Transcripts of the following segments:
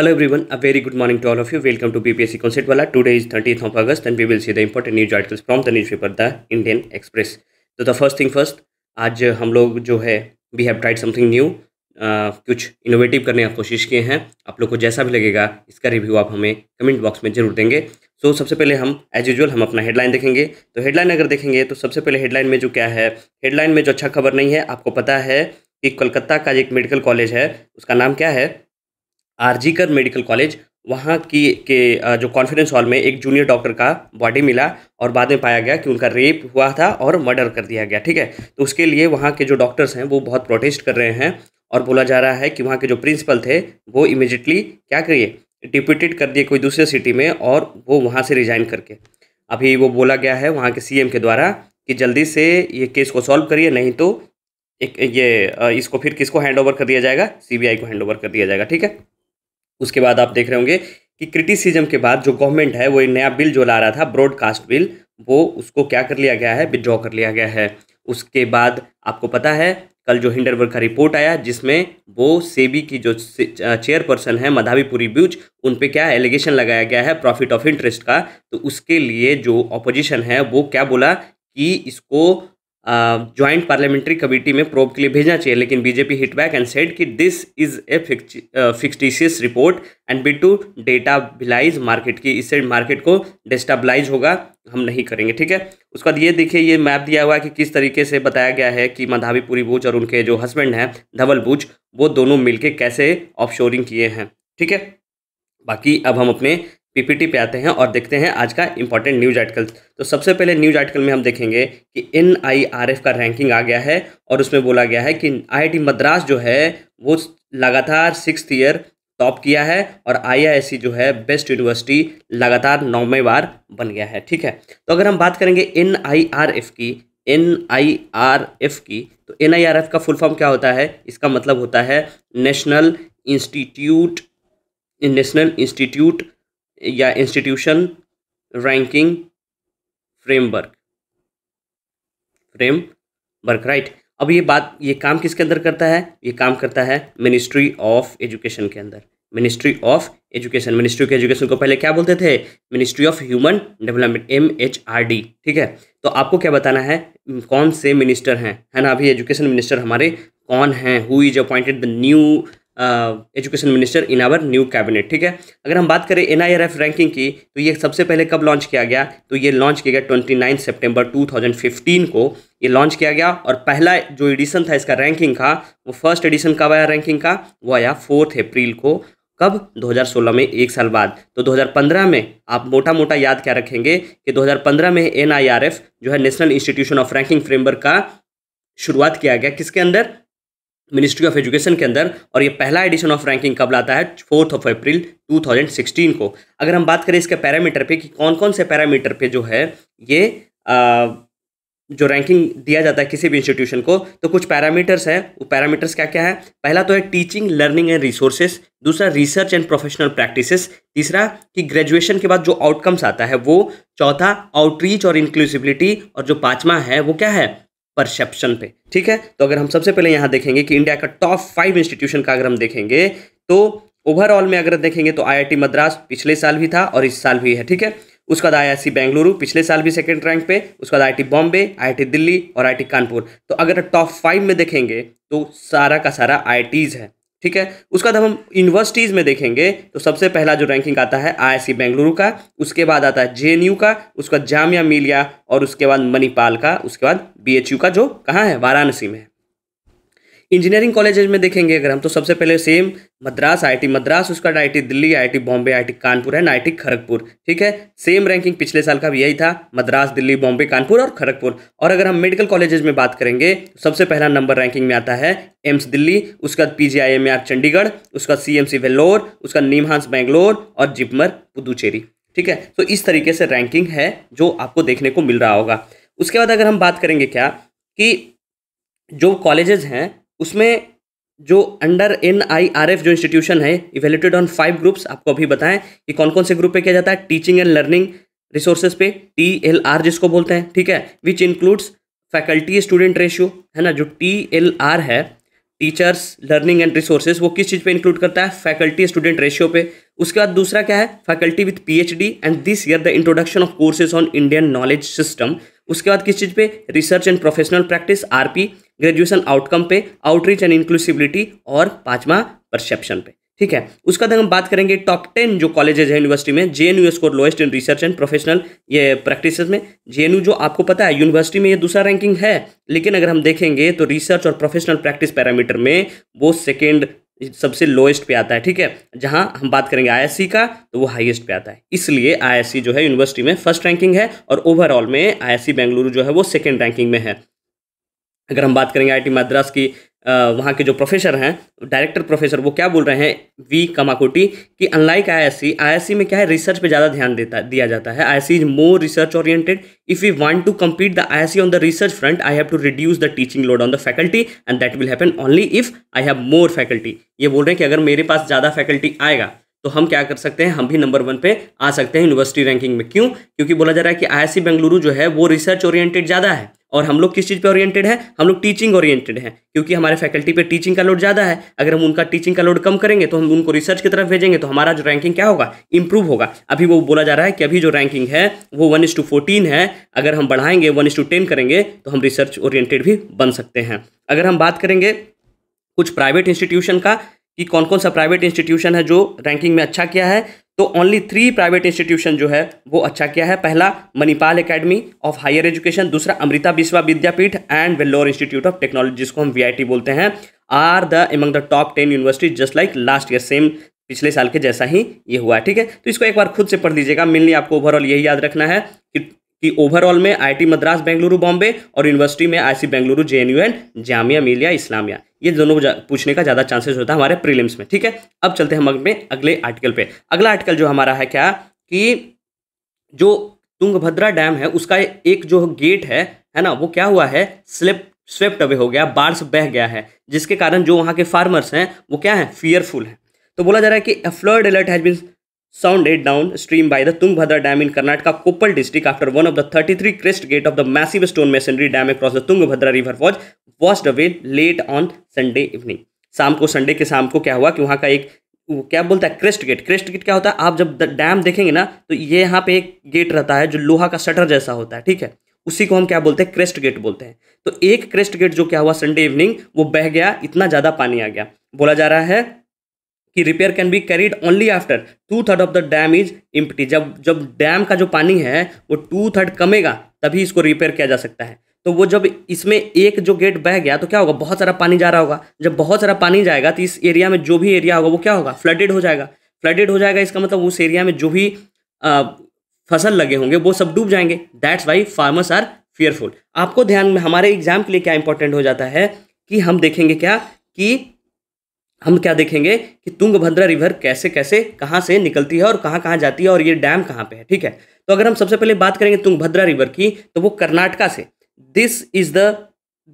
Hello everyone, a very good morning to all of you. Welcome to BPSC e Conceptwala. Today is 30th of August and we will see the important news articles from the newspaper The Indian Express. तो the first thing first आज हम लोग जो है we have tried something new कुछ innovative करने का कोशिश किए हैं आप लोग को जैसा भी लगेगा इसका रिव्यू आप हमें कमेंट बॉक्स में जरूर देंगे सो so, सबसे पहले हम एज यूजल हम अपना हेडलाइन देखेंगे तो हेडलाइन अगर देखेंगे तो सबसे पहले हेडलाइन में जो क्या है हेडलाइन में जो अच्छा खबर नहीं है आपको पता है कि कोलकाता का एक मेडिकल कॉलेज है उसका नाम क्या है आरजीकर मेडिकल कॉलेज वहाँ की के जो कॉन्फ्रेंस हॉल में एक जूनियर डॉक्टर का बॉडी मिला और बाद में पाया गया कि उनका रेप हुआ था और मर्डर कर दिया गया ठीक है तो उसके लिए वहाँ के जो डॉक्टर्स हैं वो बहुत प्रोटेस्ट कर रहे हैं और बोला जा रहा है कि वहाँ के जो प्रिंसिपल थे वो इमिजिएटली क्या करिए डिप्यूटेड कर दिए कोई दूसरे सिटी में और वो वहाँ से रिज़ाइन करके अभी वो बोला गया है वहाँ के सी के द्वारा कि जल्दी से ये केस को सॉल्व करिए नहीं तो एक ये इसको फिर किसको हैंड ओवर कर दिया जाएगा सीबीआई को हैंड ओवर कर दिया जाएगा ठीक है उसके बाद आप देख रहे होंगे कि क्रिटिसिज्म के बाद जो गवर्नमेंट है वो एक नया बिल जो ला रहा था ब्रॉडकास्ट बिल वो उसको क्या कर लिया गया है विदड्रॉ कर लिया गया है उसके बाद आपको पता है कल जो हिंडरवर्ग का रिपोर्ट आया जिसमें वो सेबी की जो चेयरपर्सन है मधावीपुरी ब्यूज उन पे क्या एलिगेशन लगाया गया है प्रॉफिट ऑफ इंटरेस्ट का तो उसके लिए जो ऑपोजिशन है वो क्या बोला कि इसको ज्वाइंट पार्लियामेंट्री कमेटी में प्रोब के लिए भेजना चाहिए लेकिन BJP hit back and said कि this is a fictitious report and bid to destabilise market की इससे मार्केट को डिस्टाबलाइज होगा हम नहीं करेंगे ठीक है उसके बाद ये देखिए ये मैप दिया हुआ है कि किस तरीके से बताया गया है कि माधावी पूरी और उनके जो हस्बैंड हैं धवल बुच वो दोनों मिलके कैसे ऑफ किए हैं ठीक है बाकी अब हम अपने पीपीटी पे आते हैं और देखते हैं आज का इंपॉर्टेंट न्यूज आर्टिकल तो सबसे पहले न्यूज आर्टिकल में हम देखेंगे कि एन का रैंकिंग आ गया है और उसमें बोला गया है कि आई मद्रास जो है वो लगातार सिक्स ईयर टॉप किया है और आई e जो है बेस्ट यूनिवर्सिटी लगातार नौवें बार बन गया है ठीक है तो अगर हम बात करेंगे एन की एन की तो एन का फुल फॉर्म क्या होता है इसका मतलब होता है नेशनल इंस्टीट्यूट नेशनल इंस्टीट्यूट या institution ranking framework frame work right अब ये बात ये काम किसके अंदर करता है ये काम करता है मिनिस्ट्री ऑफ एजुकेशन के अंदर ministry of education ministry of education को पहले क्या बोलते थे ministry of human development M H R D ठीक है तो आपको क्या बताना है कौन से मिनिस्टर हैं है ना अभी एजुकेशन मिनिस्टर हमारे कौन हैं who is appointed the new education minister in our new cabinet ठीक है अगर हम बात करें एन रैंकिंग की तो ये सबसे पहले कब लॉन्च किया गया तो ये लॉन्च किया गया ट्वेंटी नाइन सेप्टेम्बर टू को ये लॉन्च किया गया और पहला जो एडिशन था इसका रैंकिंग का वो फर्स्ट एडिशन कब आया रैंकिंग का वो आया फोर्थ अप्रैल को कब 2016 में एक साल बाद तो 2015 में आप मोटा मोटा याद क्या रखेंगे कि 2015 में एन जो है national institution of ranking framework का शुरुआत किया गया किसके अंदर मिनिस्ट्री ऑफ एजुकेशन के अंदर और ये पहला एडिशन ऑफ रैंकिंग कब आता है फोर्थ ऑफ अप्रैल 2016 को अगर हम बात करें इसके पैरामीटर पे कि कौन कौन से पैरामीटर पे जो है ये आ, जो रैंकिंग दिया जाता है किसी भी इंस्टीट्यूशन को तो कुछ पैरामीटर्स हैं वो पैरामीटर्स क्या क्या है पहला तो है टीचिंग लर्निंग एंड रिसोर्सेज दूसरा रिसर्च एंड प्रोफेशनल प्रैक्टिसेस तीसरा कि ग्रेजुएशन के बाद जो आउटकम्स आता है वो चौथा आउटरीच और इंक्लूसिबिलिटी और जो पाँचवा है वो क्या है परसेप्शन पे ठीक है तो अगर हम सबसे पहले यहाँ देखेंगे कि इंडिया का टॉप फाइव इंस्टीट्यूशन का अगर हम देखेंगे तो ओवरऑल में अगर देखेंगे तो आईआईटी मद्रास पिछले साल भी था और इस साल भी है ठीक है उसके बाद आई बेंगलुरु पिछले साल भी सेकंड रैंक पे उसके बाद आई बॉम्बे आई दिल्ली और आई कानपुर तो अगर टॉप फाइव में देखेंगे तो सारा का सारा आई है ठीक है उसके बाद हम यूनिवर्सिटीज़ में देखेंगे तो सबसे पहला जो रैंकिंग आता है आईआईसी बेंगलुरु का उसके बाद आता है जेएनयू का उसके बाद जामिया मिलिया और उसके बाद मणिपाल का उसके बाद बीएचयू का जो कहाँ है वाराणसी में है इंजीनियरिंग कॉलेज में देखेंगे अगर हम तो सबसे पहले सेम मद्रास आईआईटी मद्रास उसका IIT Delhi IIT Bombay IIT Kanpur है टी खड़गपुर ठीक है सेम रैंकिंग पिछले साल का भी यही था मद्रास दिल्ली बॉम्बे कानपुर और खड़गपुर और अगर हम मेडिकल कॉलेजेज में बात करेंगे तो सबसे पहला नंबर रैंकिंग में आता है एम्स दिल्ली उसका पी जी चंडीगढ़ उसका सी वेल्लोर उसका नीमहांस बैंगलोर और जिपमर पुदुचेरी ठीक है तो इस तरीके से रैंकिंग है जो आपको देखने को मिल रहा होगा उसके बाद अगर हम बात करेंगे क्या कि जो कॉलेजेस हैं उसमें जो under N I R F जो इंस्टीट्यूशन है इवेल्यूटेड ऑन फाइव ग्रुप्स आपको अभी बताएं कि कौन कौन से ग्रुप पे किया जाता है टीचिंग एंड लर्निंग रिसोर्सेज पे टी एल आर जिसको बोलते हैं ठीक है which includes faculty student ratio है ना जो टी एल आर है टीचर्स लर्निंग एंड रिसोर्सेज वो किस चीज़ पे इंक्लूड करता है फैकल्टी स्टूडेंट रेशियो पे उसके बाद दूसरा क्या है faculty with D and this year the introduction of courses on Indian knowledge system उसके बाद किस चीज़ पे research and professional practice RP graduation outcome पे आउटरीच एंड इंक्लूसिविलिटी और पांचवा परसेप्शन पे ठीक है उसका बाद हम बात करेंगे टॉप टेन जो कॉलेजेज है यूनिवर्सिटी में J N U score lowest in research and professional ये प्रैक्टिस में जे जो आपको पता है यूनिवर्सिटी में ये दूसरा रैंकिंग है लेकिन अगर हम देखेंगे तो रिसर्च और प्रोफेशनल प्रैक्टिस पैरामीटर में वो सेकेंड सबसे लोएस्ट पे आता है ठीक है जहाँ हम बात करेंगे आई का तो वो हाईएस्ट पे आता है इसलिए आई जो है यूनिवर्सिटी में फर्स्ट रैंकिंग है और ओवरऑल में आई बेंगलुरु जो है वो सेकेंड रैंकिंग में है अगर हम बात करेंगे आई मद्रास की वहाँ के जो प्रोफेसर हैं डायरेक्टर प्रोफेसर वो क्या बोल रहे हैं वी कमाकोटी कि अनलाइक आईएससी आईएससी में क्या है रिसर्च पे ज़्यादा ध्यान देता दिया जाता है IISc is more research oriented if you want to compete the IISc on the research front I have to reduce the teaching load on the faculty and that will happen only if I have more faculty ये बोल रहे हैं कि अगर मेरे पास ज़्यादा faculty आएगा तो हम क्या कर सकते हैं हम भी नंबर वन पे आ सकते हैं यूनिवर्सिटी रैंकिंग में क्यों क्योंकि बोला जा रहा है कि आई बेंगलुरु जो है वो रिसर्च ओरिएंटेड ज़्यादा है और हम लोग किस चीज़ पे ओरिएंटेड है हम लोग टीचिंग ओरिएंटेड हैं क्योंकि हमारे फैकल्टी पे टीचिंग का लोड ज़्यादा है अगर हम उनका टीचिंग का लोड कम करेंगे तो हम उनको रिसर्च की तरफ भेजेंगे तो हमारा जो रैंकिंग क्या होगा इंप्रूव होगा अभी वो बोला जा रहा है कि अभी जो रैंकिंग है वो वन है अगर हम बढ़ाएंगे वन करेंगे तो हम रिसर्च ओरिएंटेड भी बन सकते हैं अगर हम बात करेंगे कुछ प्राइवेट इंस्टीट्यूशन का कि कौन कौन सा प्राइवेट इंस्टीट्यूशन है जो रैंकिंग में अच्छा किया है तो ओनली थ्री प्राइवेट इंस्टीट्यूशन जो है वो अच्छा किया है पहला Manipal academy of higher education दूसरा Amrita Vishwa Vidyapeeth and Vellore institute of technology जिसको हम वी बोलते हैं are the among the top ten university just like last year same पिछले साल के जैसा ही ये हुआ ठीक है तो इसको एक बार खुद से पढ़ लीजिएगा मेनली आपको ओवरऑल यही याद रखना है कि कि ओवरऑल में आईटी मद्रास बेंगलुरु बॉम्बे और यूनिवर्सिटी में IISc Bengaluru JNU and Jamia Millia Islamia ये दोनों पूछने का ज़्यादा चांसेस होता है हमारे प्रीलिम्स में ठीक है अब चलते हैं हम अपने अगले आर्टिकल पे अगला आर्टिकल जो हमारा है क्या कि जो तुंगभद्रा डैम है उसका एक जो गेट है है ना वो क्या हुआ है स्लिप स्वेप्ट अवे हो गया बाढ़ से बह गया है जिसके कारण जो वहाँ के फार्मर्स हैं वो क्या है फियरफुल हैं तो बोला जा रहा है कि flood alert has been sounded downstream by the Tungbhadra Dam in Karnataka Koppal district after one of the 33 crest gate of the massive stone masonry dam across the Tungbhadra river was washed away late on Sunday evening. शाम को Sunday के शाम को क्या हुआ कि वहाँ का एक वो क्या बोलता है क्रेस्ट गेट क्रेस्ट गेट क्या होता है आप जब डैम देखेंगे ना तो ये यहाँ पे एक गेट रहता है जो लोहा का शटर जैसा होता है ठीक है उसी को हम क्या बोलते हैं क्रेस्ट गेट बोलते हैं तो एक क्रेस्ट गेट जो क्या हुआ संडे इवनिंग वो बह गया इतना ज़्यादा पानी आ गया बोला जा रहा है कि repair can be carried only after two third of the dam is empty जब जब डैम का जो पानी है वो टू थर्ड कमेगा तभी इसको रिपेयर किया जा सकता है तो वो जब इसमें एक जो गेट बह गया तो क्या होगा बहुत सारा पानी जा रहा होगा जब बहुत सारा पानी जाएगा तो इस एरिया में जो भी एरिया होगा वो क्या होगा फ्लडेड हो जाएगा फ्लडेड हो जाएगा इसका मतलब उस एरिया में जो भी आ, फसल लगे होंगे वो सब डूब जाएंगे that's why farmers are fearful आपको ध्यान में हमारे एग्जाम के लिए क्या इंपॉर्टेंट हो जाता है कि हम देखेंगे क्या कि हम क्या देखेंगे कि तुंगभद्रा रिवर कैसे कैसे कहाँ से निकलती है और कहाँ कहाँ जाती है और ये डैम कहाँ पे है ठीक है तो अगर हम सबसे पहले बात करेंगे तुंगभद्रा रिवर की तो वो कर्नाटका से this is the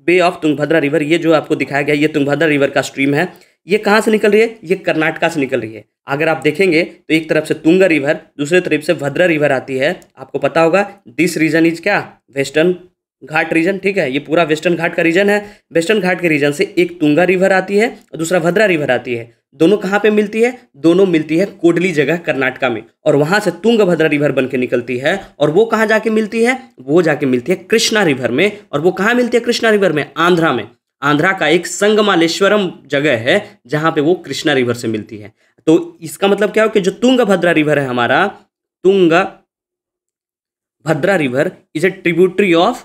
bay of Tungabhadra river ये जो आपको दिखाया गया ये तुंगभद्रा रिवर का स्ट्रीम है ये कहाँ से निकल रही है ये कर्नाटका से निकल रही है अगर आप देखेंगे तो एक तरफ से तुंगा रिवर दूसरे तरफ से भद्रा रिवर आती है आपको पता होगा दिस रीजन इज क्या वेस्टर्न घाट रीजन ठीक है ये पूरा वेस्टर्न घाट का रीजन है वेस्टर्न घाट के रीजन से एक तुंगा रिवर आती है और दूसरा भद्रा रिवर आती है दोनों कहाँ पे मिलती है दोनों मिलती है कोडली जगह कर्नाटका में और वहाँ से तुंग भद्रा रिवर बन के निकलती है और वो कहाँ जाके मिलती है वो जाके मिलती है कृष्णा रिवर में और वो कहाँ मिलती है कृष्णा रिवर में आंध्रा में आंध्रा का एक संगमालेश्वरम जगह है जहाँ पे वो कृष्णा रिवर से मिलती है तो इसका मतलब क्या हो कि जो तुंग भद्रा रिवर है हमारा Tunga Bhadra river is a tributary of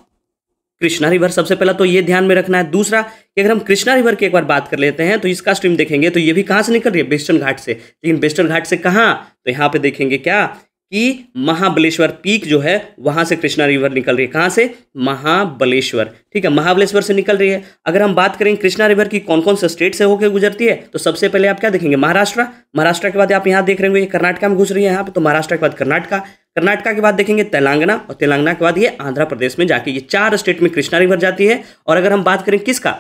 Krishna river सबसे पहला तो ये ध्यान में रखना है दूसरा कि अगर हम कृष्णा रिवर की एक बार बात कर लेते हैं तो इसका स्ट्रीम देखेंगे तो ये भी कहाँ से निकल रही है बेस्टन घाट से लेकिन बेस्टन घाट से कहाँ तो यहाँ पे देखेंगे क्या कि महाबलेश्वर पीक जो है वहां से कृष्णा रिवर निकल रही है कहां से महाबलेश्वर ठीक है महाबलेश्वर से निकल रही है अगर हम बात करें कृष्णा रिवर की कौन कौन से स्टेट से होकर गुजरती है तो सबसे पहले आप क्या देखेंगे महाराष्ट्र महाराष्ट्र के बाद आप यहां देख रहे हो कर्नाटका में घुस रही है यहाँ पर तो महाराष्ट्र के बाद कर्नाटका कर्नाटका के बाद देखेंगे तेलंगाना और तेलंगाना के बाद ये आंध्र प्रदेश में जाके ये चार स्टेट में कृष्णा रिवर जाती है और अगर हम बात करें किसका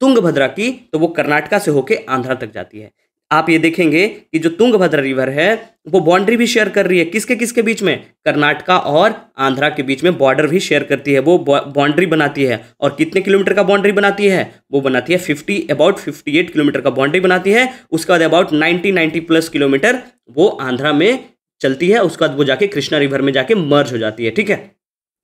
तुंगभद्रा की तो वो कर्नाटका से होकर आंध्रा तक जाती है आप ये देखेंगे कि जो तुंगभद्र रिवर है वो बाउंड्री भी शेयर कर रही है किसके किसके बीच में कर्नाटका और आंध्रा के बीच में बॉर्डर भी शेयर करती है वो बाउंड्री बनाती है और कितने किलोमीटर का बाउंड्री बनाती है वो बनाती है fifty about fifty eight kilometre का बाउंड्री बनाती है उसके बाद about ninety ninety plus kilometre वो आंध्रा में चलती है उसके बाद वो जाके कृष्णा रिवर में जाके मर्ज हो जाती है ठीक है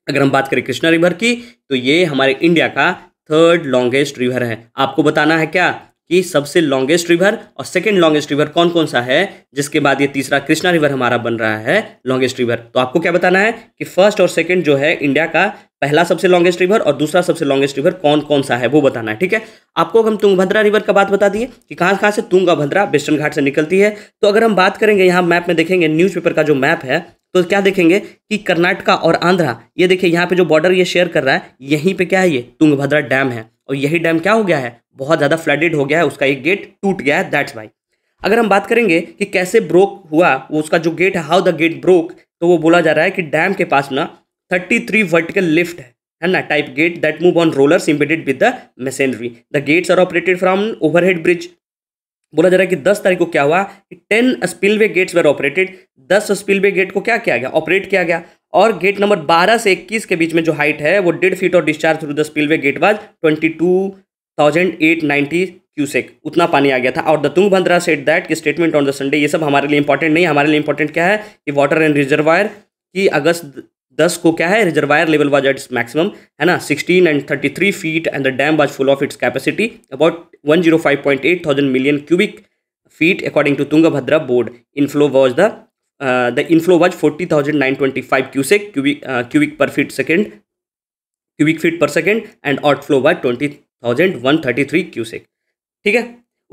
अगर हम बात करें कृष्णा रिवर की तो ये हमारे इंडिया का थर्ड लॉन्गेस्ट रिवर है आपको बताना है क्या कि सबसे लॉन्गेस्ट रिवर और सेकेंड लॉन्गेस्ट रिवर कौन कौन सा है जिसके बाद ये तीसरा कृष्णा रिवर हमारा बन रहा है लॉन्गेस्ट रिवर तो आपको क्या बताना है कि फर्स्ट और सेकेंड जो है इंडिया का पहला सबसे लॉन्गेस्ट रिवर और दूसरा सबसे लॉन्गेस्ट रिवर कौन कौन सा है वो बताना है ठीक है आपको हम तुंगभद्रा रिवर का बात बता दिए कि कहाँ कहाँ से तुंगभद्रा वेस्टर्न घाट से निकलती है तो अगर हम बात करेंगे यहाँ मैप में देखेंगे न्यूज़पेपर का जो मैप है तो क्या देखेंगे कि कर्नाटका और आंध्रा ये देखिए यहाँ पे जो बॉर्डर ये शेयर कर रहा है यहीं पे क्या है ये तुंगभद्रा डैम है और यही डैम क्या हो गया है बहुत ज़्यादा फ्लडेड हो गया है उसका एक गेट टूट गया है दैट्स वाई अगर हम बात करेंगे कि कैसे ब्रोक हुआ वो उसका जो गेट है हाउ द गेट ब्रोक तो वो बोला जा रहा है कि डैम के पास ना थर्टी थ्री वर्टिकल लिफ्ट है है ना type gate that move on rollers embedded with the machinery the gates are operated from overhead bridge बोला जा रहा है कि दस तारीख को क्या हुआ कि ten spillway gates were operated दस स्पिलवे गेट को क्या किया गया ऑपरेट किया गया और गेट नंबर 12 से 21 के बीच में जो हाइट है वो डेढ़ फीट और discharge through the spillway gate was twenty two thousand eight ninety cusec उतना पानी आ गया था और the Tunga Bhadra said that कि स्टेटमेंट ऑन द संडे ये सब हमारे लिए इंपॉर्टेंट नहीं हमारे लिए इंपॉर्टेंट क्या है कि वाटर एंड रिजर्वायर की अगस्त दस को क्या है reservoir level was at maximum है ना sixteen and thirty three feet and the dam was full of its capacity about one zero five point eight thousand million cubic feet according to Tungabhadra board inflow was the the inflow forty thousand twenty five inflow cubic per feet second cubic feet per second and outflow was twenty thousand one thirty three cusec ठीक है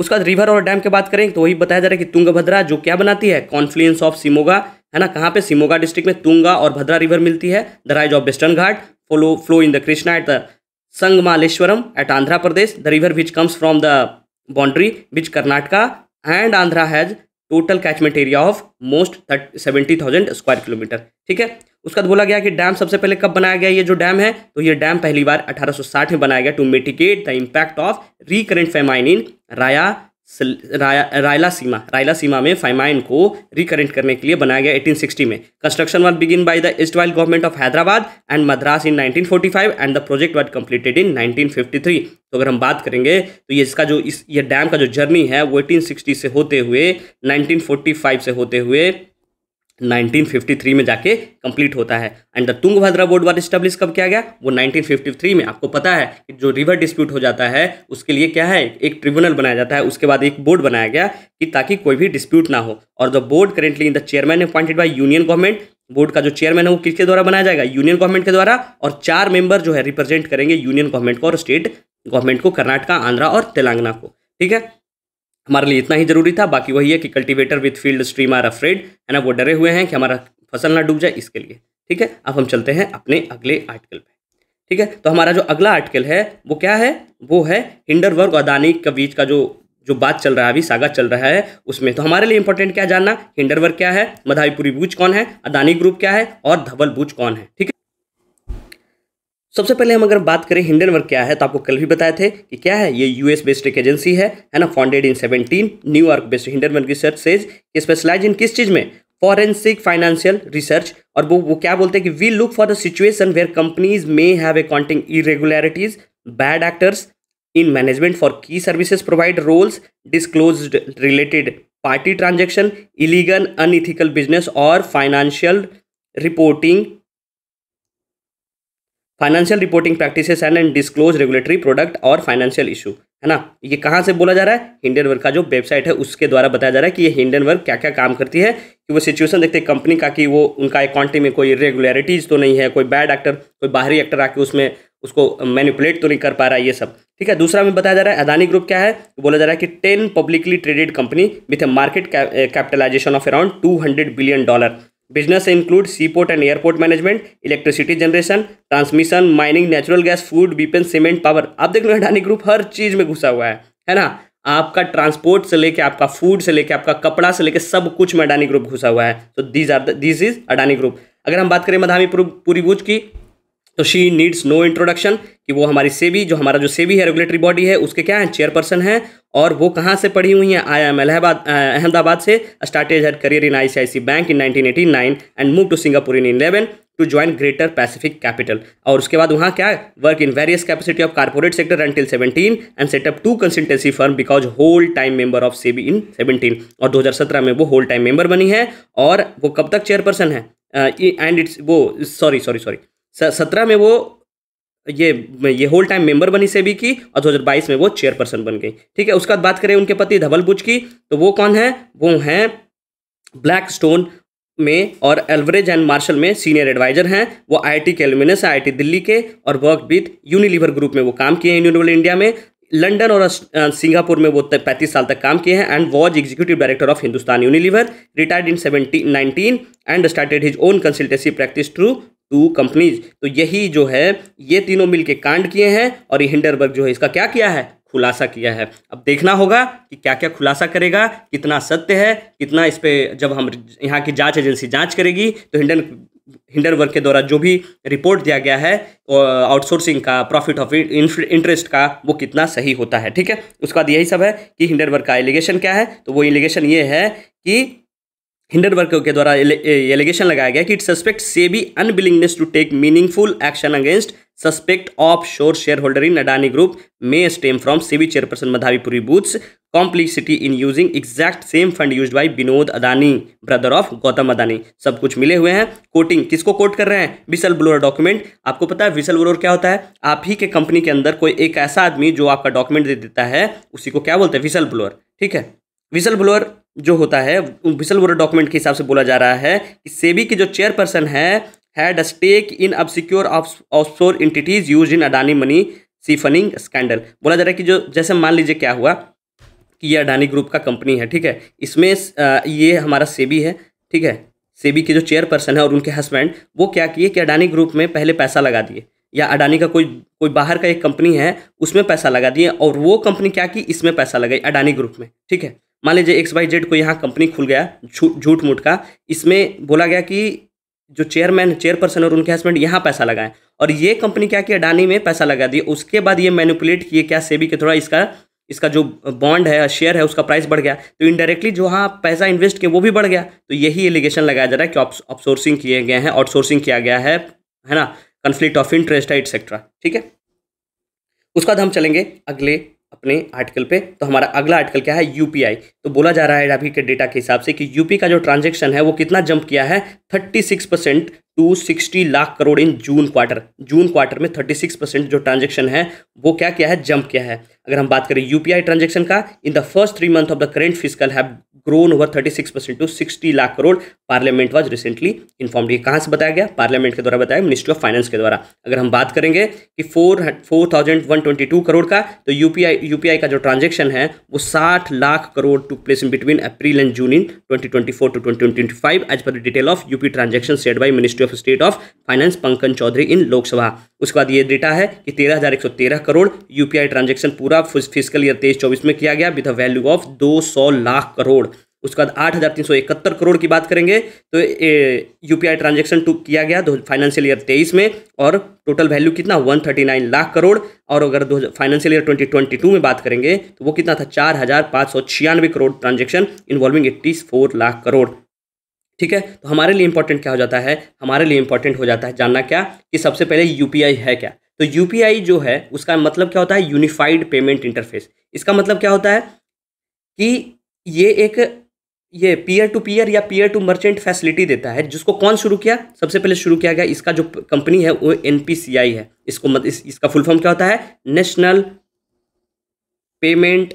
उसके बाद river और dam की बात करें तो वही बताया जा रहा है कि तुंगभद्रा जो क्या बनाती है कॉन्फ्लुएंस ऑफ सिमोगा है ना कहाँ पे सिमोगा डिस्ट्रिक्ट में तुंगा और भद्रा रिवर मिलती है the rise of western Ghat flow flow in the Krishna at the Sangamaleshwaram at Andhra Pradesh the river which comes from the boundary which Karnataka and Andhra has total catchment area of most seventy thousand square kilometre ठीक है उसके बाद बोला गया कि dam सबसे पहले कब बनाया गया ये जो डैम है तो ये डैम पहली बार 1860 में बनाया गया to mitigate the impact of recurrent famine in Raya Raila सीमा रायला सीमा में फाइमाइन को रिकरेंट करने के लिए बनाया गया 1860 में construction work begin by the east while government of Hyderabad and Madras in 1945 and the project were completed in 1953 तो अगर हम बात करेंगे तो ये इसका जो इस ये डैम का जो जर्नी है वो 1860 से होते हुए नाइनटीन से होते हुए 1953 में जाके कंप्लीट होता है and the Tunga Bhadra board बार स्टेब्लिश कब किया गया वो 1953 में आपको पता है कि जो रिवर डिस्प्यूट हो जाता है उसके लिए क्या है एक ट्रिब्यूनल बनाया जाता है उसके बाद एक बोर्ड बनाया गया कि ताकि कोई भी डिस्प्यूट ना हो और the board currently in the chairman appointed by union government board का जो चेयरमैन है वो किसके द्वारा बनाया जाएगा यूनियन गवर्नमेंट के द्वारा और चार मेंबर जो है रिप्रेजेंट करेंगे यूनियन गवर्नमेंट को और स्टेट गवर्नमेंट को कर्नाटका आंध्रा और तेलंगाना को ठीक है हमारे लिए इतना ही जरूरी था बाकी वही है कि cultivator with field stream are afraid है ना वो डरे हुए हैं कि हमारा फसल ना डूब जाए इसके लिए ठीक है अब हम चलते हैं अपने अगले आर्टिकल पर ठीक है तो हमारा जो अगला आर्टिकल है वो क्या है वो है हिंडरवर्ग और अदानी के बीच का जो जो बात चल रहा है अभी सागा चल रहा है उसमें तो हमारे लिए इंपॉर्टेंट क्या जानना हिंडरवर्ग क्या है मधाईपुरी बूच कौन है अदानी ग्रुप क्या है और धवल बूच कौन है ठीक है सबसे पहले हम अगर बात करें हिंडनवर्क क्या है तो आपको कल भी बताए थे कि क्या है ये यूएस बेस्ड एक एजेंसी है है ना founded in 17 New York based Hindenburg research says specialise in किस चीज़ में फॉरेंसिक फाइनेंशियल रिसर्च और वो वो क्या बोलते हैं कि we look for the situation where companies may have accounting irregularities bad actors in management for key services provide roles disclose related party transaction illegal unethical business और financial reporting financial reporting practices and and disclose regulatory product और financial issue है ना ये कहाँ से बोला जा रहा है हिंडनबर्ग का जो वेबसाइट है उसके द्वारा बताया जा रहा है कि ये हिंडनबर्ग क्या क्या काम करती है कि वो सिचुएशन देखते हैं कंपनी का कि वो उनका अकाउंटिंग में कोई रेगुलरिटीज़ तो नहीं है कोई बैड एक्टर कोई बाहरी एक्टर आके उसमें उसको मैनिपुलेट तो नहीं कर पा रहा है ये सब ठीक है दूसरा में बताया जा रहा है अदानी ग्रुप क्या है बोला जा रहा है कि ten publicly traded company with a market capitalisation of around two hundred billion dollar business include sea port and airport management electricity generation transmission mining natural gas food बीपेन सीमेंट पावर आप देख लो अडानी ग्रुप हर चीज़ में घुसा हुआ है है ना आपका ट्रांसपोर्ट से लेके आपका फूड से लेके आपका कपड़ा से लेके सब कुछ में अडानी ग्रुप घुसा हुआ है तो these are this is Adani group अगर हम बात करें मधामी पूरी भुज की तो शी नीड्स नो इंट्रोडक्शन कि वो हमारी सेबी जो हमारा जो सेबी है रेगुलेटरी बॉडी है उसके क्या हैं चेयरपर्सन है और वो कहाँ से पढ़ी हुई हैं आई एम अलहबाद अहमदाबाद से started her career in ICICI bank in nineteen eighty nine and move to Singapore in eleven to join greater pacific capital और उसके बाद वहाँ क्या work in various capacity of corporate sector till seventeen and set up two consultancy firm because whole time member of SEBI in seventeen और दो हजार सत्रह में वो होल टाइम मेंबर बनी है और वो कब तक चेयरपर्सन है एंड इट्स वो सॉरी सॉरी सॉरी सत्रह में वो ये ये होल टाइम मेंबर बनी सेबी की और 2022 में वो चेयरपर्सन बन गई ठीक है उसके बाद बात करें उनके पति धवल बुज की तो वो कौन है वो हैं ब्लैक स्टोन में और एलवरेज एंड मार्शल में सीनियर एडवाइजर हैं वो आईटी के एलुमिनस आईटी दिल्ली के और वर्क विथ यूनिलीवर ग्रुप में वो काम किए हैं यूनिलीवर इंडिया में लंडन और सिंगापुर में वो पैंतीस साल तक काम किए हैं and was executive director of Hindustan Unilever retired in seventy nineteen and started his own consultancy practice through two companies तो यही जो है ये तीनों मिलके कांड किए हैं और ये हिंडरबर्ग जो है इसका क्या किया है खुलासा किया है अब देखना होगा कि क्या क्या खुलासा करेगा कितना सत्य है कितना इस पर जब हम यहाँ की जांच एजेंसी जांच करेगी तो हिंडन हिंडरबर्ग के द्वारा जो भी रिपोर्ट दिया गया है आउटसोर्सिंग का प्रॉफिट ऑफ इंटरेस्ट का वो कितना सही होता है ठीक है उसके बाद यही सब है कि हिंडरबर्ग का एलिगेशन क्या है तो वो एलिगेशन ये है कि हिंडनबर्ग के द्वारा एलिगेशन लगाया गया कि इट सस्पेक्ट से be unwillingness to take meaningful action against suspect offshore shareholder in Adani group may stem from SEBI chairperson Madhabi Puri Buch's complicity in using exact same fund use by Vinod Adani brother of Gautam Adani सब कुछ मिले हुए हैं coating किसको coat कर रहे हैं whistle blower document आपको पता है विसल ब्लोअर क्या होता है आप ही के कंपनी के अंदर कोई एक ऐसा आदमी जो आपका डॉक्यूमेंट दे देता है उसी को क्या बोलते हैं विसल ब्लोअर ठीक है विसल ब्लोअर जो होता है विसल वोर डॉक्यूमेंट के हिसाब से बोला जा रहा है कि सेबी के जो चेयरपर्सन है had stake in obscure offshore entities used in Adani money siphoning scandal बोला जा रहा है कि जो जैसे मान लीजिए क्या हुआ कि ये अडानी ग्रुप का कंपनी है ठीक है इसमें ये हमारा सेबी है ठीक है सेबी के जो चेयरपर्सन है और उनके हस्बैंड वो क्या किए कि अडानी ग्रुप में पहले पैसा लगा दिए या अडानी का कोई कोई बाहर का एक कंपनी है उसमें पैसा लगा दिए और वो कंपनी क्या की इसमें पैसा लगाई अडानी ग्रुप में ठीक है मान लीजिए एक्स वाई जेड को यहाँ कंपनी खुल गया झूठ झूठ मूठ का इसमें बोला गया कि जो चेयरमैन चेयरपर्सन और उनके हस्बैंड यहाँ पैसा लगाएं और ये कंपनी क्या किया अडानी में पैसा लगा दिया उसके बाद ये मैनिपुलेट किए क्या सेबी के थोड़ा इसका इसका जो बॉन्ड है शेयर है उसका प्राइस बढ़ गया तो इनडायरेक्टली जो हाँ पैसा इन्वेस्ट किया वो भी बढ़ गया तो यही एलिगेशन लगाया जा रहा है कि ऑपसोर्सिंग किए गए हैं आउटसोर्सिंग किया गया है है ना कन्फ्लिक्ट ऑफ इंटरेस्ट है एट्सेट्रा ठीक है उसके बाद हम चलेंगे अगले अपने आर्टिकल पे तो हमारा अगला आर्टिकल क्या है यूपीआई तो बोला जा रहा है अभी के डेटा के हिसाब से कि यूपी का जो ट्रांजेक्शन है वो कितना जंप किया है thirty six percent to sixty lakh crore in June quarter June quarter में थर्टी सिक्स परसेंट जो ट्रांजेक्शन है वो क्या किया है जंप किया है अगर हम बात करें यूपीआई ट्रांजेक्शन का in the first three month of the current fiscal have thirty six percent to sixty lakh crore parliament was recently informed ये कहाँ से बताया गया पार्लियामेंट के द्वारा बताया मिनिस्ट्री ऑफ फाइनेंस के द्वारा अगर हम बात करेंगे कि four four thousand one twenty two crore का तो यूपीआई यूपीआई का जो ट्रांजेक्शन है वो साठ lakh crore took place in between April and June in twenty twenty two twenty as per detail of UP transaction said by ministry of state of finance Pankaj Chaudhary in Lok Sabha उसके बाद ये डेटा है कि तेरह हजार एक सौ तेरह करोड़ यूपीआई ट्रांजेक्शन पूरा फिजिकल ईयर तेईस चौबीस में किया गया विद वैल्यू ऑफ दो सौ लाख करोड़ उसके बाद आठ हज़ार तीन सौ इकहत्तर करोड़ की बात करेंगे तो यू पी आई ट्रांजेक्शन टू किया गया दो फाइनेंशियल ईयर तेईस में और टोटल वैल्यू कितना one thirty nine lakh crore और अगर दो financial year twenty twenty two में बात करेंगे तो वो कितना था चार हज़ार पाँच सौ छियानवे crore transaction involving eighty four lakh crore ठीक है तो हमारे लिए इंपॉर्टेंट क्या हो जाता है हमारे लिए इंपॉर्टेंट हो जाता है जानना क्या कि सबसे पहले यू है क्या तो यू जो है उसका मतलब क्या होता है यूनिफाइड पेमेंट इंटरफेस इसका मतलब क्या होता है कि ये एक ये पीयर टू पीयर या पीयर टू मर्चेंट फैसिलिटी देता है जिसको कौन शुरू किया सबसे पहले शुरू किया गया इसका जो कंपनी है वो एन है इसको मत, इस, इसका फुल फॉर्म क्या होता है national payment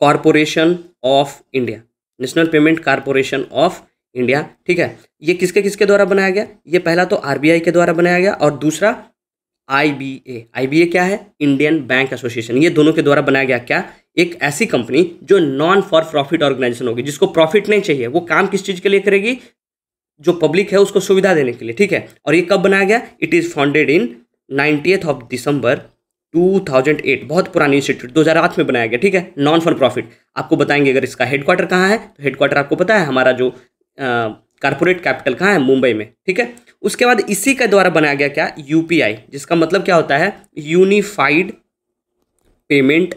corporation of India national payment corporation of India ठीक है ये किसके किसके द्वारा बनाया गया ये पहला तो आरबीआई के द्वारा बनाया गया और दूसरा आई बी ए आई बी ए क्या है इंडियन बैंक एसोसिएशन ये दोनों के द्वारा बनाया गया क्या एक ऐसी कंपनी जो नॉन फॉर प्रॉफिट ऑर्गेनाइजेशन होगी जिसको प्रॉफिट नहीं चाहिए वो काम किस चीज़ के लिए करेगी जो पब्लिक है उसको सुविधा देने के लिए ठीक है और ये कब बनाया गया it is founded in nineteenth of December 2008 बहुत पुरानी इंस्टीट्यूट 2008 में बनाया गया ठीक है नॉन फॉर प्रॉफिट आपको बताएंगे अगर इसका हेडक्वार्टर कहाँ है तो हेडक्वार्टर आपको पता है हमारा जो कारपोरेट कैपिटल कहाँ है मुंबई में ठीक है उसके बाद इसी के द्वारा बनाया गया क्या यूपीआई जिसका मतलब क्या होता है unified payment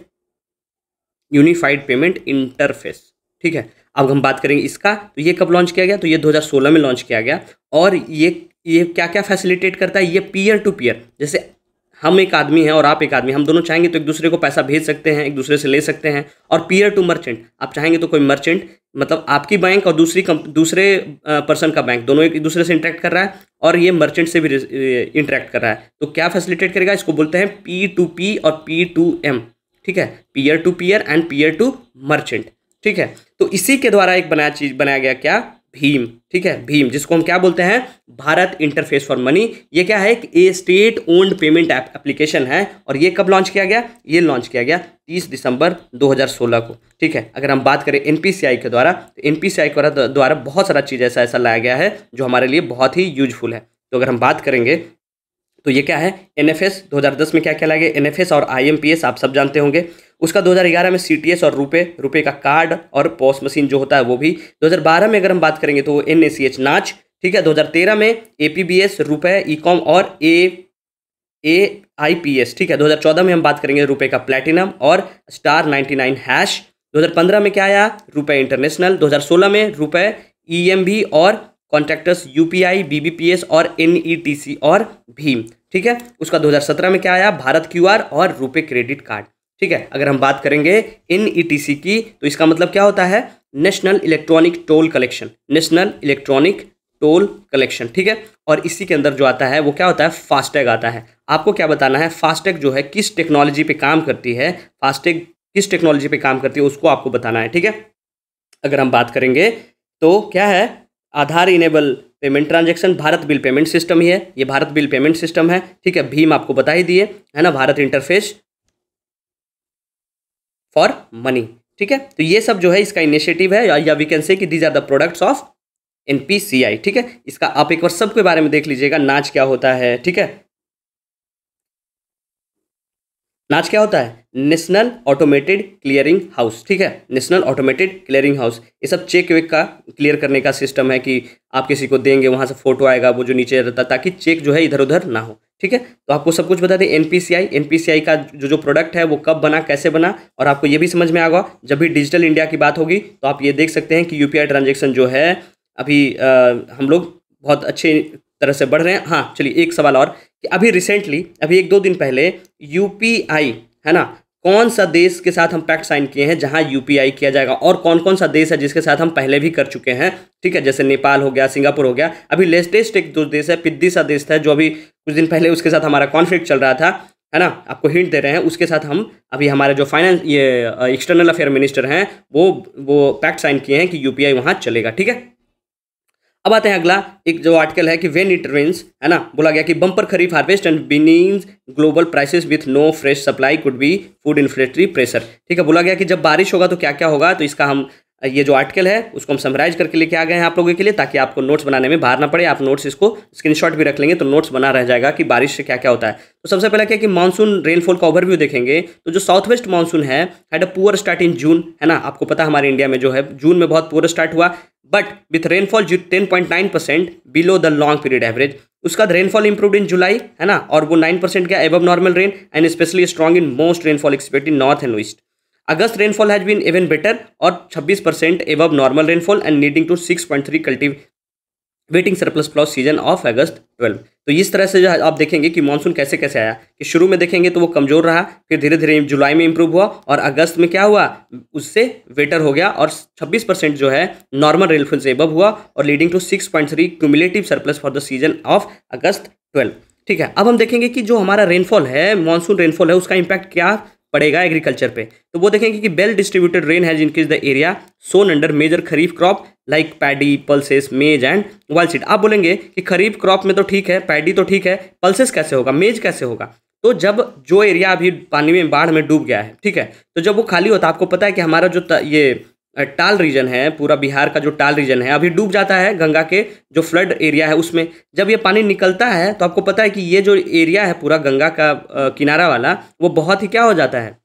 unified payment interface ठीक है अब हम बात करेंगे इसका तो ये कब लॉन्च किया गया तो ये 2016 में लॉन्च किया गया और ये ये क्या क्या फैसिलिटेट करता है ये पीयर टू पीयर जैसे हम एक आदमी हैं और आप एक आदमी हम दोनों चाहेंगे तो एक दूसरे को पैसा भेज सकते हैं एक दूसरे से ले सकते हैं और पीयर टू मर्चेंट आप चाहेंगे तो कोई मर्चेंट मतलब आपकी बैंक और दूसरी कम दूसरे पर्सन का बैंक दोनों एक दूसरे से इंटरेक्ट कर रहा है और ये मर्चेंट से भी इंटरेक्ट कर रहा है तो क्या फैसिलिटेट करेगा इसको बोलते हैं पी टू पी और पी टू एम ठीक है peer to peer and peer to merchant ठीक है तो इसी के द्वारा एक बनाया चीज बनाया गया क्या भीम ठीक है भीम जिसको हम क्या बोलते हैं भारत इंटरफेस फॉर मनी ये क्या है कि state owned payment app application है और ये कब लॉन्च किया गया ये लॉन्च किया गया 30 दिसंबर 2016 को ठीक है अगर हम बात करें एनपीसीआई के द्वारा तो एनपीसीआई के द्वारा बहुत सारा चीज़ ऐसा ऐसा लाया गया है जो हमारे लिए बहुत ही यूजफुल है तो अगर हम बात करेंगे तो ये क्या है एनएफएस 2010 में क्या क्या लगे एनएफएस और आईएमपीएस आप सब जानते होंगे उसका 2011 में सीटीएस और रुपए रुपए का कार्ड और पॉस मशीन जो होता है वो भी 2012 में अगर हम बात करेंगे तो वो एन नाच ठीक है 2013 में एपीबीएस रुपए ईकॉम और ए ए आई पी एस ठीक है 2014 में हम बात करेंगे रुपये का प्लेटिनम और स्टार नाइन हैश पंद्रह में क्या आया रुपये इंटरनेशनल सोलह में RuPay E e M B और कॉन्ट्रैक्टर्स यूपीआई बीबीपीएस और एनईटीसी और भीम ठीक है उसका 2017 में क्या आया भारत क्यूआर और रुपे क्रेडिट कार्ड ठीक है अगर हम बात करेंगे एनईटीसी की तो इसका मतलब क्या होता है national electronic toll collection national electronic toll collection ठीक है और इसी के अंदर जो आता है वो क्या होता है फास्टैग आता है आपको क्या बताना है फास्टैग जो है किस टेक्नोलॉजी पे काम करती है फास्टैग किस टेक्नोलॉजी पे काम करती है उसको आपको बताना है ठीक है अगर हम बात करेंगे तो क्या है Aadhaar enable payment transaction Bharat bill payment system ही है ये भारत बिल पेमेंट सिस्टम है ठीक है भीम आपको बता ही दिए है ना भारत इंटरफेस फॉर मनी ठीक है तो ये सब जो है इसका इनिशिएटिव है या वी कैन से कि these are the products of an ठीक है इसका आप एक बार सबके बारे में देख लीजिएगा नाच क्या होता है ठीक है नाच क्या होता है नेशनल ऑटोमेटेड क्लियरिंग हाउस ठीक है नेशनल ऑटोमेटेड क्लियरिंग हाउस ये सब चेक वेक का क्लियर करने का सिस्टम है कि आप किसी को देंगे वहाँ से फोटो आएगा वो जो नीचे रहता ताकि चेक जो है इधर उधर ना हो ठीक है तो आपको सब कुछ बता दें एन पी का जो जो प्रोडक्ट है वो कब बना कैसे बना और आपको ये भी समझ में आएगा जब भी डिजिटल इंडिया की बात होगी तो आप ये देख सकते हैं कि यू ट्रांजेक्शन जो है अभी आ, हम लोग बहुत अच्छे तरह से बढ़ रहे हैं हाँ चलिए एक सवाल और कि अभी रिसेंटली अभी एक दो दिन पहले यूपीआई है ना कौन सा देश के साथ हम पैक्ट साइन किए हैं जहां यूपीआई किया जाएगा और कौन कौन सा देश है जिसके साथ हम पहले भी कर चुके हैं ठीक है जैसे नेपाल हो गया सिंगापुर हो गया अभी लेटेस्ट एक दो देश है पिद्दी सा देश था जो अभी कुछ दिन पहले उसके साथ हमारा कॉन्फ्लिक्ट चल रहा था है ना आपको हिंट दे रहे हैं उसके साथ हम अभी हमारे जो फाइनेंस ये एक्सटर्नल अफेयर मिनिस्टर हैं वो वो पैक्ट साइन किए हैं कि यूपीआई वहाँ चलेगा ठीक है अब आते हैं अगला एक जो आर्टिकल है कि वेन इट रेन्स है ना बोला गया कि bumper kharif harvest and benign global prices with no fresh supply could be food inflationary pressure ठीक है बोला गया कि जब बारिश होगा तो क्या क्या होगा तो इसका हम ये जो आर्टिकल है उसको हम समराइज करके लेके आ गए हैं आप लोगों के लिए ताकि आपको नोट्स बनाने में बाहर ना पड़े आप नोट्स इसको स्क्रीनशॉट भी रख लेंगे तो नोट्स बना रह जाएगा कि बारिश से क्या क्या होता है तो सबसे पहले क्या कि मानसून रेनफॉल का ओवरव्यू देखेंगे तो जो साउथ वेस्ट मानसून है had a poor start in June है ना आपको पता हमारे इंडिया में जो है जून में बहुत पुअर स्टार्ट हुआ but with rainfall but ten point nine percent below the long period average उसका रेनफॉल इंप्रूव इन जुलाई है ना और वो नाइन परसेंट का above normal rain and specially strong in most rainfall expect in north and west August rainfall has been even better और छब्बीस percent above normal rainfall and needing to six point three waiting surplus plus season of August twelve तो इस तरह से जो है आप देखेंगे कि मानसून कैसे कैसे आया कि शुरू में देखेंगे तो वो कमज़ोर रहा फिर धीरे धीरे जुलाई में इंप्रूव हुआ और अगस्त में क्या हुआ उससे वेटर हो गया और 26 परसेंट जो है नॉर्मल रेलफुल से एबव हुआ और leading to six point three cumulative surplus for the season of August twelve ठीक है अब हम देखेंगे कि जो हमारा रेनफॉल है मानसून रेनफॉल है उसका इम्पैक्ट क्या पड़ेगा एग्रीकल्चर पे तो वो देखेंगे कि well distributed rain has increase the area sown under major kharif crop like paddy pulses maize and oilseed आप बोलेंगे कि खरीफ क्रॉप में तो ठीक है पैडी तो ठीक है पल्सेस कैसे होगा मेज कैसे होगा तो जब जो एरिया अभी पानी में बाढ़ में डूब गया है ठीक है तो जब वो खाली होता है आपको पता है कि हमारा जो ये टाल रीजन है पूरा बिहार का जो टाल रीजन है अभी डूब जाता है गंगा के जो फ्लड एरिया है उसमें जब ये पानी निकलता है तो आपको पता है कि ये जो एरिया है पूरा गंगा का किनारा वाला वो बहुत ही क्या हो जाता है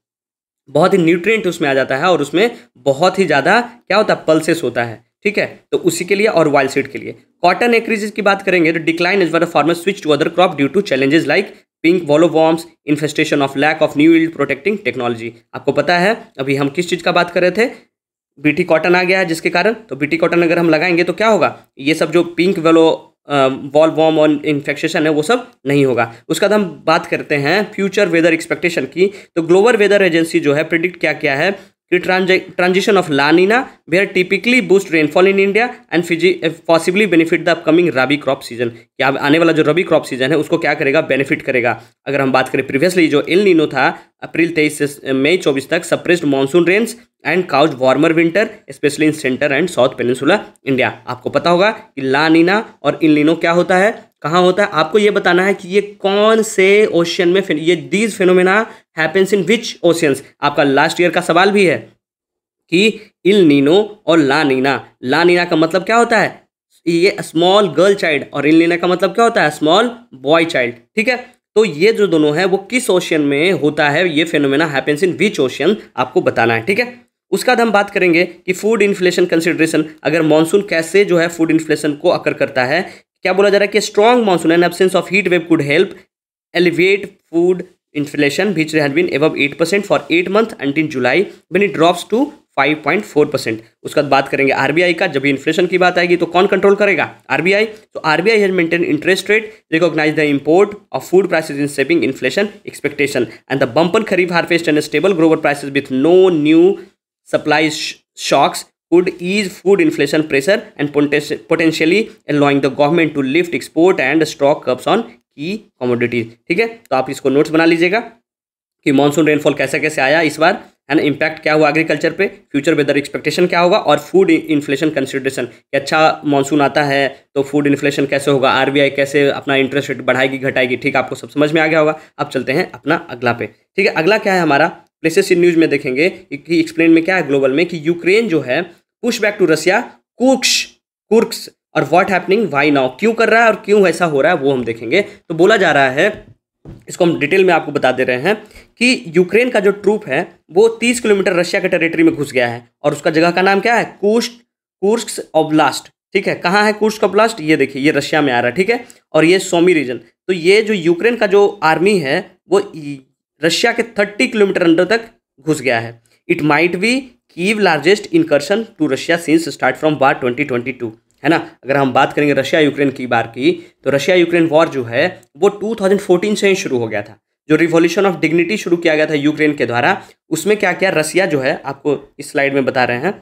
बहुत ही न्यूट्रिएंट उसमें आ जाता है और उसमें बहुत ही ज़्यादा क्या होता है पल्सेस होता है ठीक है तो उसी के लिए और वाइल्ड सीड के लिए कॉटन एक्रीजेज की बात करेंगे तो decline is where farmer switch to other crop due to challenges like pink boll worms infestation of lack of new yield protecting technology आपको पता है अभी हम किस चीज़ का बात कर रहे थे बीटी कॉटन आ गया है जिसके कारण तो बीटी कॉटन अगर हम लगाएंगे तो क्या होगा ये सब जो पिंक वेलो वॉल वॉम और इन्फेक्शन है वो सब नहीं होगा उसके बाद हम बात करते हैं फ्यूचर वेदर एक्सपेक्टेशन की तो ग्लोबल वेदर एजेंसी जो है प्रिडिक्ट क्या क्या है to transition of La Nina where typically boost rainfall in India and eh, possibly benefit the upcoming Rabi crop season कि अब आने वाला जो रबी क्रॉप सीजन है उसको क्या करेगा बेनिफिट करेगा अगर हम बात करें प्रीवियसली जो इल नीनो था अप्रैल तेईस से eh, मई चौबीस तक suppressed monsoon rains and causes warmer winter specially in center and south peninsula India आपको पता होगा कि लानीना और इन नीनो क्या होता है कहाँ होता है आपको ये बताना है कि ये कौन से ओशियन में ये these phenomena happens in which oceans आपका लास्ट ईयर का सवाल भी है कि इल नीनो और ला नीना ला नीना का मतलब क्या होता है ये स्मॉल गर्ल चाइल्ड और इल नीना का मतलब क्या होता है स्मॉल बॉय चाइल्ड ठीक है तो ये जो दोनों है वो किस ओशियन में होता है ये phenomena happens in which ocean आपको बताना है ठीक है उसका हम बात करेंगे कि फूड इन्फ्लेशन कंसिडरेशन अगर मानसून कैसे जो है फूड इन्फ्लेशन को अकर करता है क्या बोला जा रहा है कि strong monsoon and absence of heat wave could help elevate food inflation which had been eight percent for eight month until July when it drops to five point four percent उसके बाद बात करेंगे आरबीआई का जब inflation की बात आएगी तो कौन कंट्रोल करेगा आरबीआई तो RBI has maintain interest rate recognize the import of food prices in saving inflation expectation and the bumper kharif harvest and stable grower prices with no new supply shocks could ease food inflation pressure and potentially allowing the government to lift export and stock curbs on key commodities ठीक है तो आप इसको notes बना लीजिएगा कि monsoon rainfall कैसे कैसे आया इस बार एंड इम्पैक्ट क्या हुआ एग्रीकल्चर पे फ्यूचर वेदर एक्सपेक्टेशन क्या होगा और फूड इन्फ्लेशन कंसिडरेशन अच्छा मानसून आता है तो फूड इन्फ्लेशन कैसे होगा आरबीआई कैसे अपना इंटरेस्ट रेट बढ़ाएगी घटाएगी ठीक आपको सब समझ में आ गया होगा अब चलते हैं अपना अगला पे ठीक है अगला क्या है हमारा प्लेसेस इन न्यूज़ में देखेंगे कि एक्सप्लेन में क्या है ग्लोबल में कि यूक्रेन जो है push back to Russia Kursk Kursk और व्हाट हैपनिंग वाई नाउ क्यों कर रहा है और क्यों ऐसा हो रहा है वो हम देखेंगे तो बोला जा रहा है इसको हम डिटेल में आपको बता दे रहे हैं कि यूक्रेन का जो ट्रूप है वो तीस किलोमीटर रशिया के टेरिटरी में घुस गया है और उसका जगह का नाम क्या है कुस्ट कुर्स्क ओब्लास्ट ठीक है कहाँ है कुर्स्क ब्लास्ट ये देखिए ये रशिया में आ रहा है ठीक है और ये सोमी रीजन तो ये जो यूक्रेन का जो आर्मी है वो रशिया के थर्टी किलोमीटर अंडर तक घुस गया है it might be Kyiv largest incursion to Russia since start from war 2022 है ना अगर हम बात करेंगे रशिया यूक्रेन की बार की तो रशिया यूक्रेन वॉर जो है वो 2014 से ही शुरू हो गया था जो रिवॉल्यूशन ऑफ डिग्निटी शुरू किया गया था यूक्रेन के द्वारा उसमें क्या क्या रशिया जो है आपको इस स्लाइड में बता रहे हैं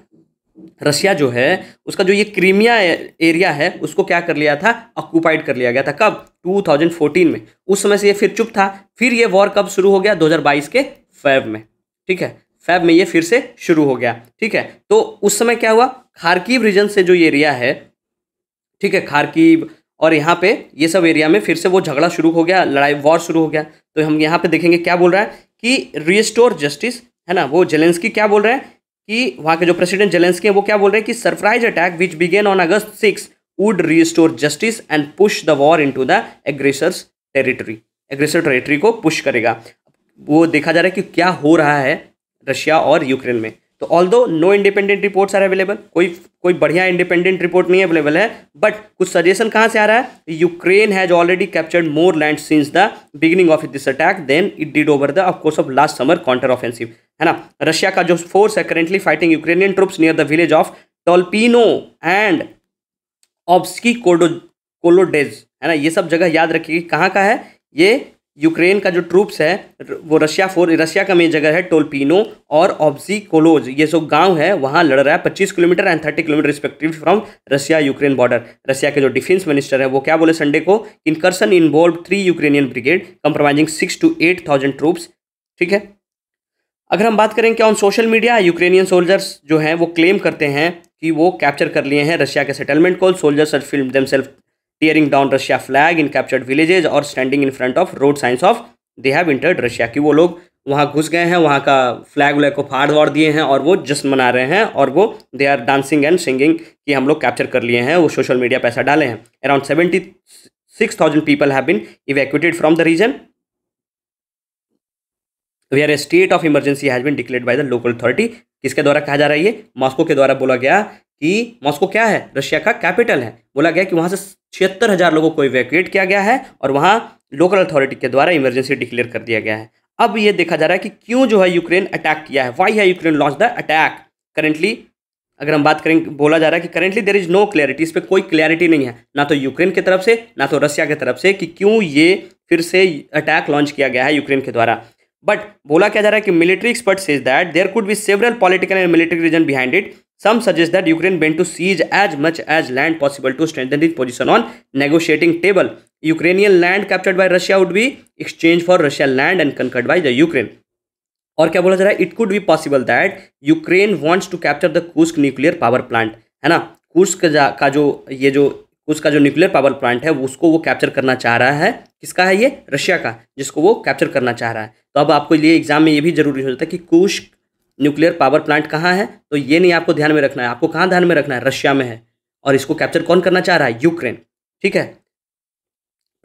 रशिया जो है उसका जो ये क्रीमिया एरिया है उसको क्या कर लिया था ऑक्यूपाइड कर लिया गया था कब 2014 में उस समय से ये फिर चुप था फिर ये वॉर कब शुरू हो गया 2022 के फेब में ठीक है फैब में ये फिर से शुरू हो गया ठीक है तो उस समय क्या हुआ खारकीव रीजन से जो एरिया है ठीक है खारकीव और यहाँ पे ये सब एरिया में फिर से वो झगड़ा शुरू हो गया लड़ाई वॉर शुरू हो गया तो हम यहाँ पे देखेंगे क्या बोल रहा है कि रिस्टोर जस्टिस है ना वो जेलेंसकी क्या बोल रहे हैं कि वहाँ के जो प्रेसिडेंट जेलेंसकी हैं वो क्या बोल रहे हैं कि surprise attack which began on August six would restore justice and push the war in to the aggressor's territory aggressor territory को पुश करेगा वो देखा जा रहा है कि क्या हो रहा है रशिया और यूक्रेन में तो although no independent reports are available कोई कोई बढ़िया इंडिपेंडेंट रिपोर्ट नहीं अवेलेबल है बट कुछ सजेशन कहाँ से आ रहा है Ukraine has already captured more land since the beginning of this attack then it did over the course of last summer counter offensive है ना रशिया का जो फोर्स है currently fighting Ukrainian troops near the village of Tolpino and Obshchy कोडो Kolodez है ना ये सब जगह याद रखिए कहाँ का है ये यूक्रेन का जो ट्रूप्स है वो रशिया फोर रशिया का मेन जगह है टोलपिनो और ऑब्जी कोलोज ये सब गांव है वहाँ लड़ रहा है पच्चीस kilometre and thirty kilometre respective from Russia Ukraine border Russia के जो डिफेंस मिनिस्टर है वो क्या बोले संडे को incursion involve three Ukrainian brigade compromising six to eight thousand troops ठीक है अगर हम बात करें क्या on social media Ukrainian soldiers जो हैं वो क्लेम करते हैं कि वो कैप्चर कर लिए हैं रशिया के सेटलमेंट को soldiers film them self tearing down Russia flag in captured villages और standing in front of road signs of they have entered Russia कि वो लोग वहाँ घुस गए हैं वहाँ का फ्लैग व्लैग को फाड़ दौड़ दिए हैं और वो जश्न मना रहे हैं और वो they are dancing and singing कि हम लोग कैप्चर कर लिए हैं वो सोशल मीडिया पैसा डाले हैं around seventy six thousand people have been evacuated from the region are a state of emergency has been declare by the local authority किसके द्वारा कहा जा रहा है ये मॉस्को के द्वारा बोला गया कि मॉस्को क्या है रशिया का कैपिटल है बोला गया कि वहाँ से छिहत्तर हज़ार लोगों को इवैक्यूएट किया गया है और वहाँ लोकल अथॉरिटी के द्वारा इमरजेंसी डिक्लेयर कर दिया गया है अब ये देखा जा रहा है कि क्यों जो है यूक्रेन अटैक किया है वाई है Ukraine launch the attack currently अगर हम बात करें बोला जा रहा है कि currently there is no clarity इस पर कोई क्लैरिटी नहीं है ना तो यूक्रेन की तरफ से ना तो रशिया की तरफ से कि क्यों ये फिर से अटैक लॉन्च किया गया है यूक्रेन के द्वारा बट बोला क्या जा रहा है कि military expert says that there could be several political and military reason behind it Some suggest that Ukraine went to seize as much as land possible to strengthen its position on negotiating table. Ukrainian land captured by Russia would be exchanged for Russian land and conquered by the Ukraine. और क्या बोला जा रहा है it could be possible that Ukraine wants to capture the Kursk nuclear power plant है ना कुस्क का जो ये जो उसका जो न्यूक्लियर पावर प्लांट है उसको वो कैप्चर करना चाह रहा है किसका है ये रशिया का जिसको वो कैप्चर करना चाह रहा है तो अब आपको लिए एग्जाम में ये भी जरूरी हो जाता है कि कुश्क न्यूक्लियर पावर प्लांट कहाँ है तो ये नहीं आपको ध्यान में रखना है आपको कहाँ ध्यान में रखना है रशिया में है और इसको कैप्चर कौन करना चाह रहा है यूक्रेन ठीक है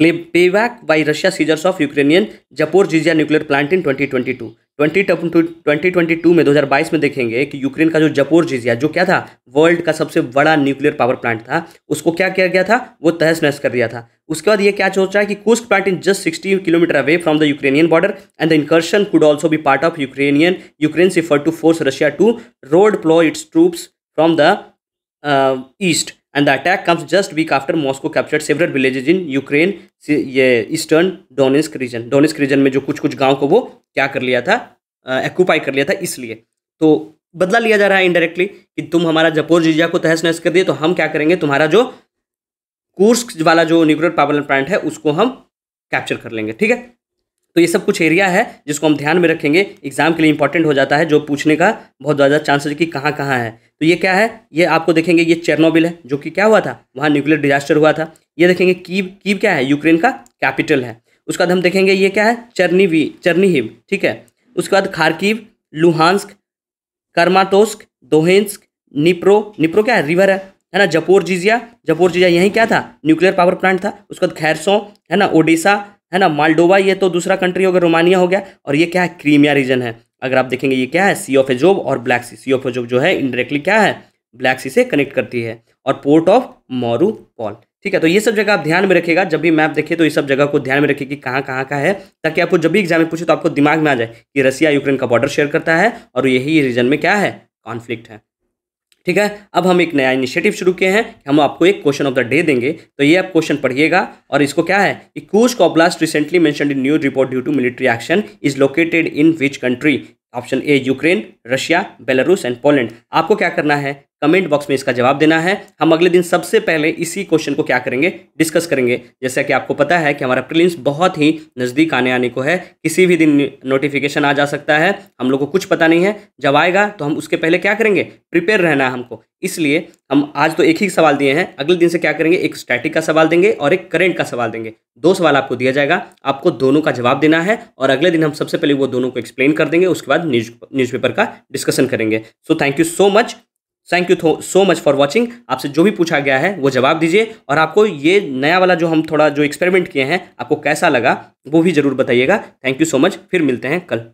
pay back by Russia seizures of Ukrainian Zaporizhzhia nuclear plant in twenty twenty two twenty twenty twenty two में दो हज़ार बाईस में देखेंगे कि यूक्रेन का जो जपोर जपोरजीजिया जो क्या था वर्ल्ड का सबसे बड़ा न्यूक्लियर पावर प्लांट था उसको क्या किया गया था वो तहस नहस कर दिया था उसके बाद ये क्या सोच रहा है कि Kursk plant in just sixty kilometre away from the Ukrainian border and the incursion could also be part of Ukrainian Ukraine सिफर to force Russia to redeploy its troops from the east and the attack comes just week after Moscow captured several villages in Ukraine ये eastern Donetsk region Donetsk region में जो कुछ कुछ गांव को वो क्या कर लिया था एक्यूपाई कर लिया था इसलिए तो बदला लिया जा रहा है इनडायरेक्टली कि तुम हमारा जपोरजीजिया को तहस नहस कर दिए तो हम क्या करेंगे तुम्हारा जो कुर्स्क वाला जो न्यूक्लियर पावर प्लांट है उसको हम कैप्चर कर लेंगे ठीक है तो ये सब कुछ एरिया है जिसको हम ध्यान में रखेंगे एग्जाम के लिए इंपॉर्टेंट हो जाता है जो पूछने का बहुत ज़्यादा चांस है कि कहाँ कहाँ है तो ये क्या है ये आपको देखेंगे ये चेरनोबिल है जो कि क्या हुआ था वहाँ न्यूक्लियर डिजास्टर हुआ था ये देखेंगे कीव कीव क्या है यूक्रेन का कैपिटल है उसके बाद हम देखेंगे ये क्या है चरनीवी चरनीहिव ठीक है उसके बाद खारकीव लुहानस्क कर्मातोस्क दोहेंस्क निप्रो निप्रो क्या है रिवर है है ना जपोर जिजिया जपोर जिजिया यहीं क्या था न्यूक्लियर पावर प्लांट था उसके बाद खैरसों है ना ओडिशा है ना मालडोवा ये तो दूसरा कंट्री हो गया रोमानिया हो गया और ये क्या है क्रीमिया रीजन है अगर आप देखेंगे ये क्या है सी ऑफ एजोब और black sea sea of Azov जो है इनडायरेक्टली क्या है ब्लैक सी से कनेक्ट करती है और पोर्ट ऑफ मोरू पॉल ठीक है तो ये सब जगह आप ध्यान में रखिएगा जब भी मैप देखिए तो ये सब जगह को ध्यान में रखिए कि कहाँ कहाँ का है ताकि आपको जब भी एग्जाम में पूछे तो आपको दिमाग में आ जाए कि रसिया यूक्रेन का बॉर्डर शेयर करता है और यही रीजन में क्या है कॉन्फ्लिक्ट है ठीक है अब हम एक नया इनिशिएटिव शुरू किए हैं हम आपको एक क्वेश्चन ऑफ द डे देंगे तो ये आप क्वेश्चन पढ़िएगा और इसको क्या है कि इक्ूज oblast recently mention in new report due to military action is located in which country option A Ukraine Russia Belarus and Poland आपको क्या करना है कमेंट बॉक्स में इसका जवाब देना है हम अगले दिन सबसे पहले इसी क्वेश्चन को क्या करेंगे डिस्कस करेंगे जैसा कि आपको पता है कि हमारा प्रिलिम्स बहुत ही नज़दीक आने आने को है किसी भी दिन नोटिफिकेशन आ जा सकता है हम लोग को कुछ पता नहीं है जब आएगा तो हम उसके पहले क्या करेंगे प्रिपेयर रहना है हमको इसलिए हम आज तो एक ही सवाल दिए हैं अगले दिन से क्या करेंगे एक स्टैटिक का सवाल देंगे और एक करेंट का सवाल देंगे दो सवाल आपको दिया जाएगा आपको दोनों का जवाब देना है और अगले दिन हम सबसे पहले वो दोनों को एक्सप्लेन कर देंगे उसके बाद न्यूज न्यूज़पेपर का डिस्कशन करेंगे so thank you so much thank you so much for watching आपसे जो भी पूछा गया है वो जवाब दीजिए और आपको ये नया वाला जो हम थोड़ा जो एक्सपेरिमेंट किए हैं आपको कैसा लगा वो भी ज़रूर बताइएगा थैंक यू सो मच फिर मिलते हैं कल